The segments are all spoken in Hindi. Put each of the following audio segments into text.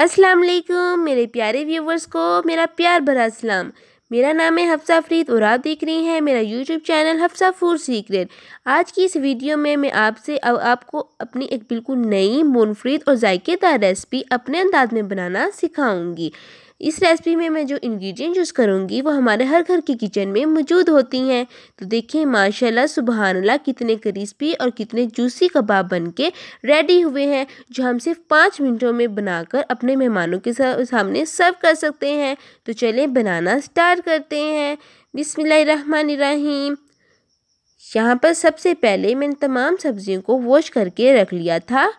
अस्सलाम वालेकुम मेरे प्यारे व्यूवर्स को मेरा प्यार भरा सलाम मेरा नाम है हफ्सा फरीद और आप देख रही हैं मेरा YouTube channel Hafsa food secret आज की इस वीडियो में मैं आपसे अब आपको अपनी एक बिल्कुल नई मुनफरीद और जायकेदार रेसिपी अपने अंदाज में बनाना सिखाऊंगी इस रेसिपी में मैं जो इंग्रेडिएंट यूज़ करूँगी वो हमारे हर घर की किचन में मौजूद होती हैं तो देखिए माशाल्लाह सुबहानला कितने क्रिस्पी और कितने जूसी कबाब बन के रेडी हुए हैं जो हम सिर्फ पाँच मिनटों में बनाकर अपने मेहमानों के सामने सर्व कर सकते हैं तो चलें बनाना स्टार्ट करते हैं बिसमीम यहाँ पर सबसे पहले मैंने तमाम सब्ज़ियों को वॉश करके रख लिया था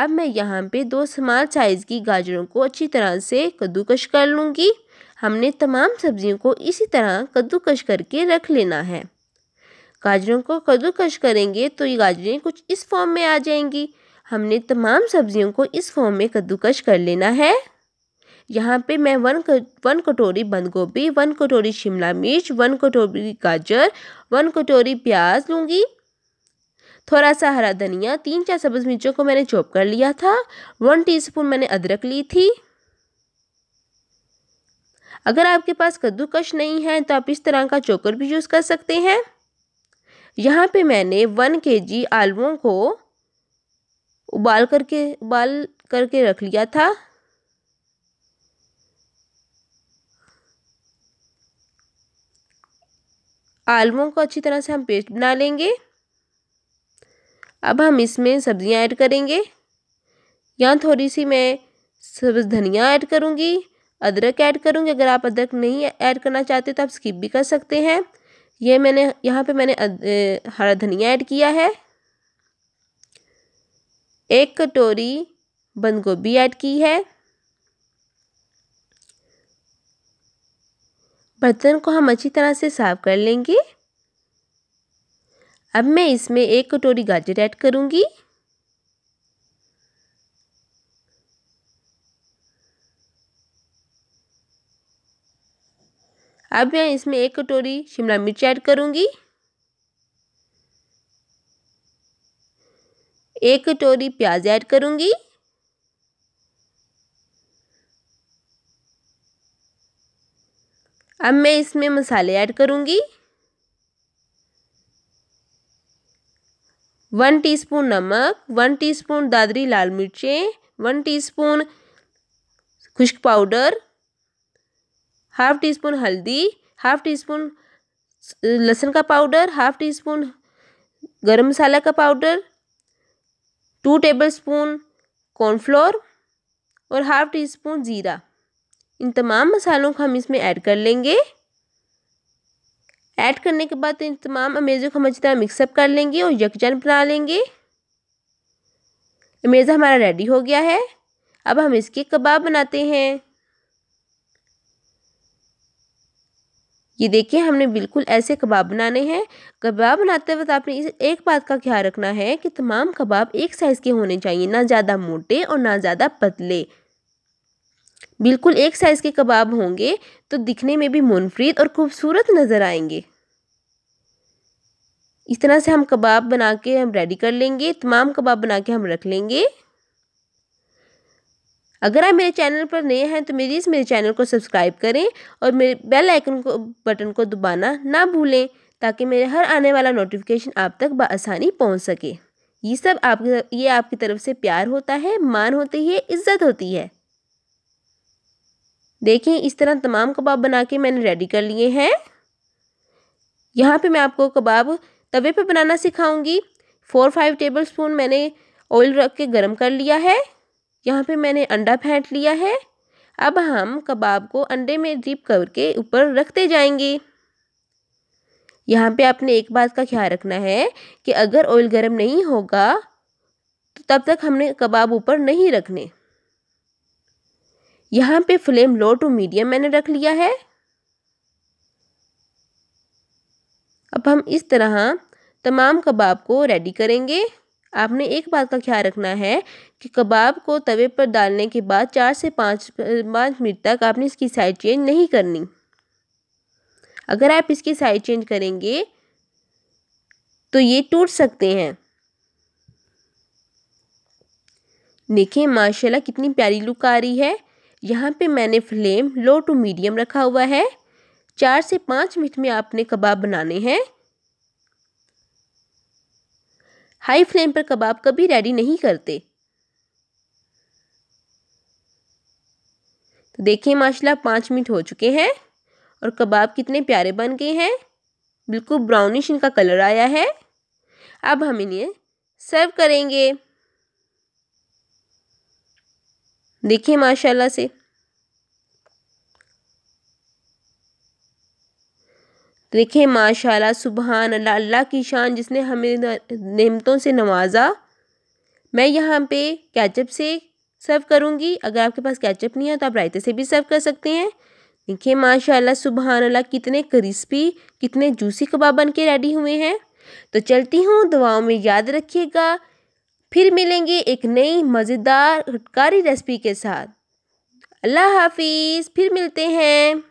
अब मैं यहाँ पे दो स्मॉल साइज़ की गाजरों को अच्छी तरह से कद्दूकश कर लूँगी हमने तमाम सब्जियों को इसी तरह कद्दूकश करके रख लेना है गाजरों को कद्दूकश करेंगे तो ये गाजरें कुछ इस फॉर्म में आ जाएंगी हमने तमाम सब्जियों को इस फॉर्म में कद्दूकश कर लेना है यहाँ पे मैं वन वन कटोरी बंद गोभी वन कटोरी शिमला मिर्च वन कटोरी गाजर वन कटोरी प्याज लूँगी थोड़ा सा हरा धनिया तीन चार सब्ज मिर्चों को मैंने चॉप कर लिया था वन टीस्पून मैंने अदरक ली थी अगर आपके पास कद्दूकश नहीं है तो आप इस तरह का चोकर भी यूज़ कर सकते हैं यहाँ पे मैंने वन के जी आलुओं को उबाल करके उबाल करके रख लिया था आलुओं को अच्छी तरह से हम पेस्ट बना लेंगे अब हम इसमें सब्ज़ियाँ ऐड करेंगे यहाँ थोड़ी सी मैं सब धनिया ऐड करूँगी अदरक ऐड करूँगी अगर आप अदरक नहीं ऐड करना चाहते तो आप स्किप भी कर सकते हैं ये मैंने यहाँ पे मैंने हरा धनिया ऐड किया है एक कटोरी बंद गोभी ऐड की है बर्तन को हम अच्छी तरह से साफ़ कर लेंगे अब मैं इसमें एक कटोरी गाजर ऐड करूँगी अब मैं इसमें एक कटोरी शिमला मिर्च ऐड करूँगी एक कटोरी प्याज ऐड करूँगी अब मैं इसमें मसाले ऐड करूँगी वन टीस्पून नमक वन टीस्पून दादरी लाल मिर्चें वन टीस्पून खुश्क पाउडर हाफ टी स्पून हल्दी हाफ टी स्पून लहसुन का powder half teaspoon garam masala का powder two tablespoon cornflour और हाफ टी स्पून ज़ीरा इन तमाम मसालों को हम इसमें ऐड कर लेंगे ऐड करने के बाद तो इन तमाम अमेज़ों को हम अच्छी तरह मिक्सअप कर लेंगे और यकजन बना लेंगे अमेज़ा हमारा रेडी हो गया है अब हम इसके कबाब बनाते हैं ये देखिए हमने बिल्कुल ऐसे कबाब बनाने हैं कबाब बनाते वक्त आपने इस एक बात का ख्याल रखना है कि तमाम कबाब एक साइज़ के होने चाहिए ना ज़्यादा मोटे और ना ज़्यादा पतले बिल्कुल एक साइज़ के कबाब होंगे तो दिखने में भी मुनफरद और खूबसूरत नज़र आएंगे इस तरह से हम कबाब बना के हम रेडी कर लेंगे तमाम कबाब बना के हम रख लेंगे अगर आप मेरे चैनल पर नए हैं तो मेरी इस मेरे चैनल को सब्सक्राइब करें और मेरे बेल आइकन को बटन को दबाना ना भूलें ताकि मेरे हर आने वाला नोटिफिकेशन आप तक बसानी पहुंच सके ये सब आपके ये आपकी तरफ से प्यार होता है मान होती है इज्जत होती है देखिए इस तरह तमाम कबाब बना के मैंने रेडी कर लिए हैं यहाँ पे मैं आपको कबाब तवे पे बनाना सिखाऊंगी फोर फाइव टेबल स्पून मैंने ऑयल रख के गर्म कर लिया है यहाँ पे मैंने अंडा फेंट लिया है अब हम कबाब को अंडे में डीप करके ऊपर रखते जाएंगे यहाँ पे आपने एक बात का ख्याल रखना है कि अगर ऑयल गर्म नहीं होगा तो तब तक हमने कबाब ऊपर नहीं रखने यहाँ पे फ्लेम लो टू मीडियम मैंने रख लिया है अब हम इस तरह तमाम कबाब को रेडी करेंगे आपने एक बात का ख्याल रखना है कि कबाब को तवे पर डालने के बाद चार से पाँच पाँच मिनट तक आपने इसकी साइड चेंज नहीं करनी अगर आप इसकी साइड चेंज करेंगे तो ये टूट सकते हैं देखिए माशाल्लाह कितनी प्यारी लुक आ रही है यहाँ पे मैंने फ्लेम लो टू मीडियम रखा हुआ है चार से पाँच मिनट में आपने कबाब बनाने हैं हाई फ्लेम पर कबाब कभी रेडी नहीं करते तो देखिए माशाला पाँच मिनट हो चुके हैं और कबाब कितने प्यारे बन गए हैं बिल्कुल ब्राउनिश इनका कलर आया है अब हम इन्हें सर्व करेंगे देखिए माशाल्लाह से देखिए माशाल्लाह सुबहान अल्लाह अल्लाह की शान जिसने हमें नेमतों से नवाजा मैं यहाँ पे कैचअप से सर्व करूँगी अगर आपके पास कैचअप नहीं है तो आप रायते से भी सर्व कर सकते हैं देखिए माशाल्लाह सुबहान अल्लाह कितने क्रिस्पी कितने जूसी कबाब बन के रेडी हुए हैं तो चलती हूँ दुआओं में याद रखिएगा फिर मिलेंगे एक नई मज़ेदार हटकारी रेसिपी के साथ अल्लाह हाफिज़ फिर मिलते हैं